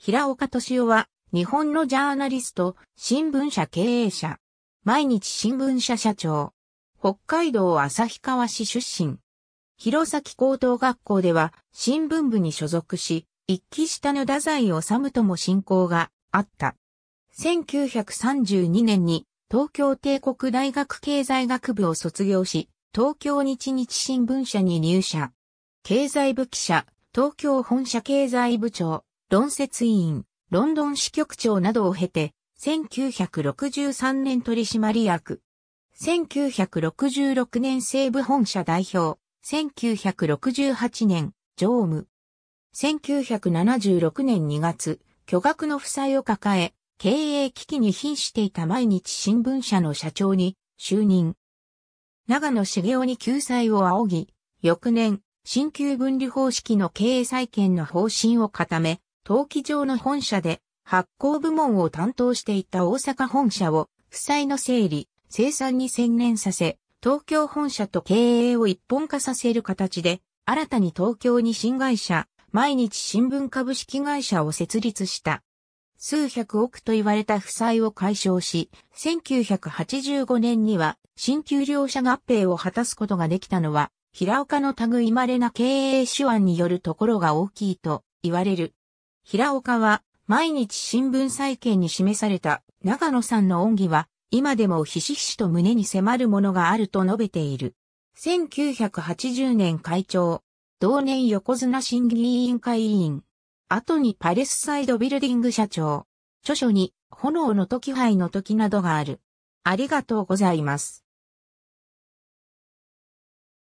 平岡敏夫は、日本のジャーナリスト、新聞社経営者、毎日新聞社社長、北海道旭川市出身。弘前高等学校では、新聞部に所属し、一期下の太宰治とも親交があった。1932年に、東京帝国大学経済学部を卒業し、東京日日新聞社に入社。経済部記者、東京本社経済部長。論説委員、ロンドン支局長などを経て、1963年取締役。1966年西部本社代表。1968年、常務。1976年2月、巨額の負債を抱え、経営危機に瀕していた毎日新聞社の社長に就任。長野茂雄に救済を仰ぎ、翌年、新旧分離方式の経営再建の方針を固め、陶器場の本社で発行部門を担当していた大阪本社を負債の整理、生産に専念させ、東京本社と経営を一本化させる形で、新たに東京に新会社、毎日新聞株式会社を設立した。数百億と言われた負債を解消し、1985年には新旧両者合併を果たすことができたのは、平岡の類稀な経営手腕によるところが大きいと言われる。平岡は毎日新聞再建に示された長野さんの恩義は今でもひしひしと胸に迫るものがあると述べている。1980年会長、同年横綱審議委員会委員、後にパレスサイドビルディング社長、著書に炎の時杯の時などがある。ありがとうございます。